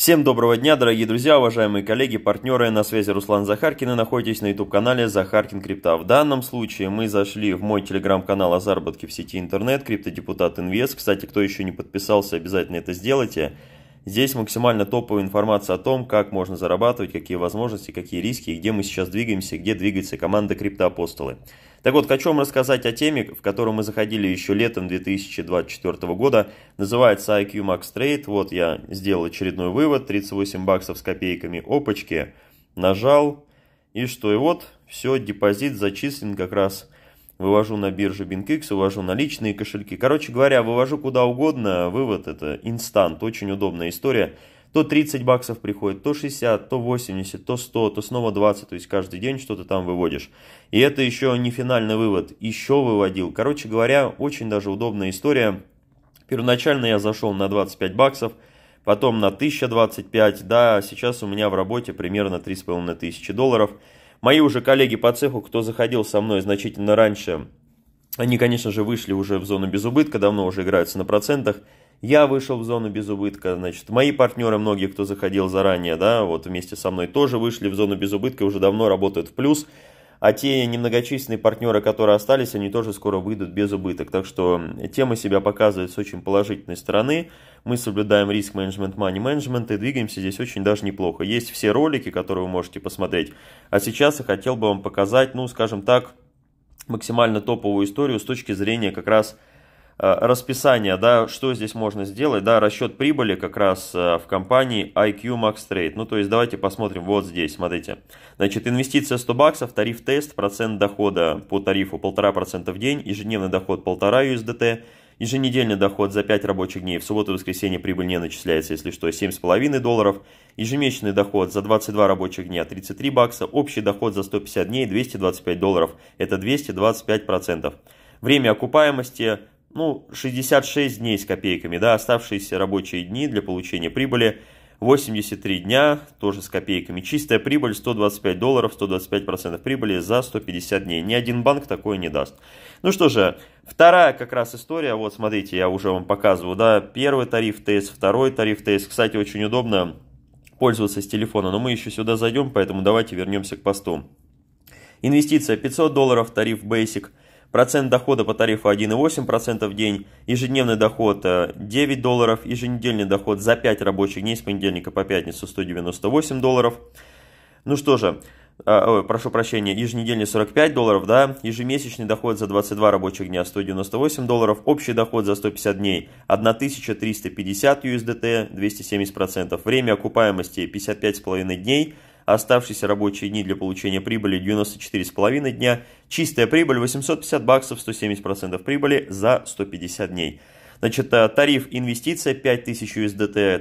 Всем доброго дня, дорогие друзья, уважаемые коллеги, партнеры, на связи Руслан Захаркин и находитесь на YouTube-канале Захаркин Крипта. В данном случае мы зашли в мой телеграм-канал о заработке в сети интернет, криптодепутат Инвест. Кстати, кто еще не подписался, обязательно это сделайте. Здесь максимально топовая информация о том, как можно зарабатывать, какие возможности, какие риски, где мы сейчас двигаемся, где двигается команда Криптоапостолы. апостолы так вот, хочу вам рассказать о теме, в которую мы заходили еще летом 2024 года. Называется IQ Max Trade. Вот я сделал очередной вывод, 38 баксов с копейками. Опачки, нажал, и что, и вот, все, депозит зачислен как раз. Вывожу на биржу BinkX, вывожу на личные кошельки. Короче говоря, вывожу куда угодно, вывод это инстант, очень удобная история то 30 баксов приходит, то 60, то 80, то 100, то снова 20. То есть каждый день что-то там выводишь. И это еще не финальный вывод. Еще выводил. Короче говоря, очень даже удобная история. Первоначально я зашел на 25 баксов, потом на 1025. Да, сейчас у меня в работе примерно тысячи долларов. Мои уже коллеги по цеху, кто заходил со мной значительно раньше, они, конечно же, вышли уже в зону без убытка, давно уже играются на процентах – я вышел в зону без убытка, значит, мои партнеры, многие, кто заходил заранее, да, вот вместе со мной тоже вышли в зону без убытка, уже давно работают в плюс, а те немногочисленные партнеры, которые остались, они тоже скоро выйдут без убыток. Так что тема себя показывает с очень положительной стороны. Мы соблюдаем риск менеджмент, мани менеджмент и двигаемся здесь очень даже неплохо. Есть все ролики, которые вы можете посмотреть. А сейчас я хотел бы вам показать, ну, скажем так, максимально топовую историю с точки зрения как раз Э, расписание, да, что здесь можно сделать, да, расчет прибыли как раз э, в компании IQ Max Trade. Ну, то есть давайте посмотрим вот здесь, смотрите. Значит, инвестиция 100 баксов, тариф тест, процент дохода по тарифу 1,5% в день, ежедневный доход 1,5 USDT, еженедельный доход за 5 рабочих дней, в субботу и воскресенье прибыль не начисляется, если что, 7,5 долларов, ежемесячный доход за 22 рабочих дня 33 бакса, общий доход за 150 дней 225 долларов, это 225%. Время окупаемости ну, 66 дней с копейками, да, оставшиеся рабочие дни для получения прибыли 83 дня, тоже с копейками. Чистая прибыль 125 долларов, 125% прибыли за 150 дней. Ни один банк такое не даст. Ну что же, вторая как раз история, вот смотрите, я уже вам показываю, да, первый тариф ТС, второй тариф ТС, кстати, очень удобно пользоваться с телефона, но мы еще сюда зайдем, поэтому давайте вернемся к посту. Инвестиция 500 долларов, тариф Basic – Процент дохода по тарифу 1,8% в день, ежедневный доход 9 э, долларов, еженедельный доход за 5 рабочих дней с понедельника по пятницу 198 долларов. Ну что же, э, прошу прощения, еженедельный 45 долларов, да, ежемесячный доход за 22 рабочих дня 198 долларов, общий доход за 150 дней 1350 USDT, 270%, время окупаемости 55,5 дней – оставшиеся рабочие дни для получения прибыли 94,5 дня, чистая прибыль 850 баксов, 170% прибыли за 150 дней. Значит, э, тариф инвестиция 5000 USDT, э,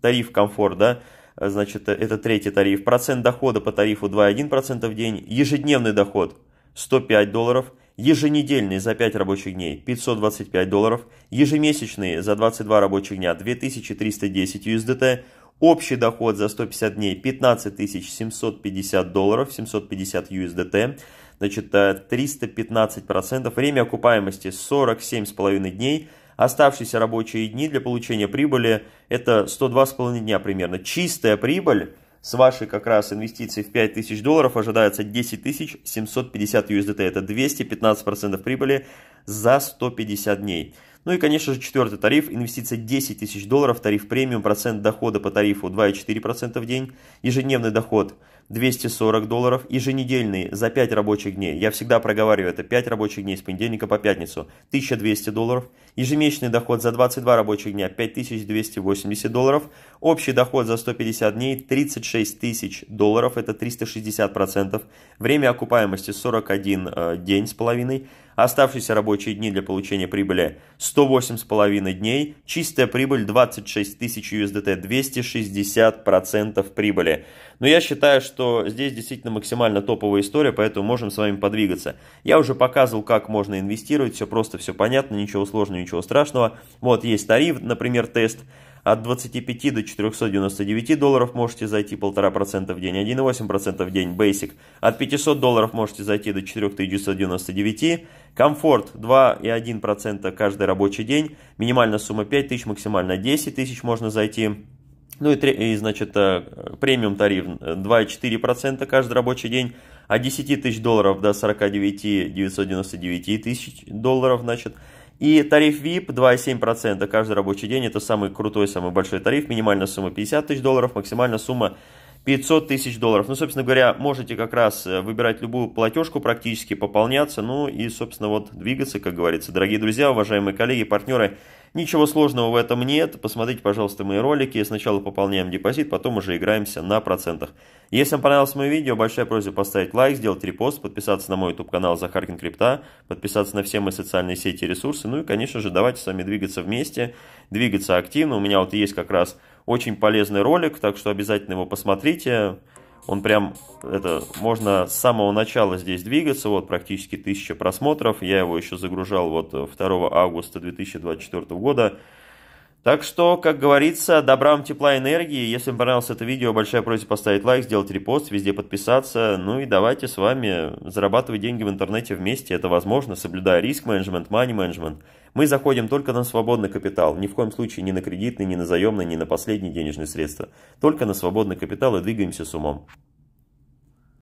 тариф комфорт, да, значит, э, это третий тариф, процент дохода по тарифу 2,1% в день, ежедневный доход 105 долларов, еженедельный за 5 рабочих дней 525 долларов, ежемесячный за 22 рабочих дня 2310 USDT, Общий доход за 150 дней 15 750 долларов, 750 USDT, значит 315%. Э, Время окупаемости 47,5 дней. Оставшиеся рабочие дни для получения прибыли это 102,5 дня примерно. Чистая прибыль с вашей как раз инвестиции в 5000 долларов ожидается 10 750 USDT. Это 215% прибыли за 150 дней. Ну и, конечно же, четвертый тариф, инвестиция 10 тысяч долларов, тариф премиум, процент дохода по тарифу 2,4% в день, ежедневный доход – 240 долларов еженедельные за 5 рабочих дней. Я всегда проговариваю это 5 рабочих дней с понедельника по пятницу. 1200 долларов. Ежемесячный доход за 22 рабочих дня 5280 долларов. Общий доход за 150 дней 36 тысяч долларов. Это 360%. Время окупаемости 41 э, день с половиной. Оставшиеся рабочие дни для получения прибыли 108 с половиной дней. Чистая прибыль 26 тысяч USDT, 260% прибыли. Но я считаю, что здесь действительно максимально топовая история, поэтому можем с вами подвигаться. Я уже показывал, как можно инвестировать, все просто, все понятно, ничего сложного, ничего страшного. Вот есть тариф, например, тест. От 25 до 499 долларов можете зайти 1,5% в день, 1,8% в день, Basic. От 500 долларов можете зайти до 4999, Комфорт 2,1% каждый рабочий день, минимальная сумма 5 тысяч, максимально 10 тысяч можно зайти. Ну и, и значит, э, премиум тариф 2,4% э, каждый рабочий день, а 10 тысяч долларов до 49 999 тысяч долларов, значит. И тариф VIP 2,7% каждый рабочий день, это самый крутой, самый большой тариф, минимальная сумма 50 тысяч долларов, максимальная сумма 500 тысяч долларов. Ну, собственно говоря, можете как раз э, выбирать любую платежку практически, пополняться, ну и, собственно, вот двигаться, как говорится. Дорогие друзья, уважаемые коллеги, партнеры, ничего сложного в этом нет. Посмотрите, пожалуйста, мои ролики. Сначала пополняем депозит, потом уже играемся на процентах. Если вам понравилось мое видео, большая просьба поставить лайк, сделать репост, подписаться на мой YouTube-канал Захаркин Крипта, подписаться на все мои социальные сети и ресурсы. Ну и, конечно же, давайте с вами двигаться вместе, двигаться активно. У меня вот есть как раз очень полезный ролик, так что обязательно его посмотрите. Он прям, это, можно с самого начала здесь двигаться, вот практически 1000 просмотров. Я его еще загружал вот 2 августа 2024 года. Так что, как говорится, добрам тепла и энергии. Если вам понравилось это видео, большая просьба поставить лайк, сделать репост, везде подписаться. Ну и давайте с вами зарабатывать деньги в интернете вместе. Это возможно, соблюдая риск-менеджмент, мани-менеджмент. Мы заходим только на свободный капитал. Ни в коем случае ни на кредитный, ни на заемный, ни на последние денежные средства. Только на свободный капитал и двигаемся с умом.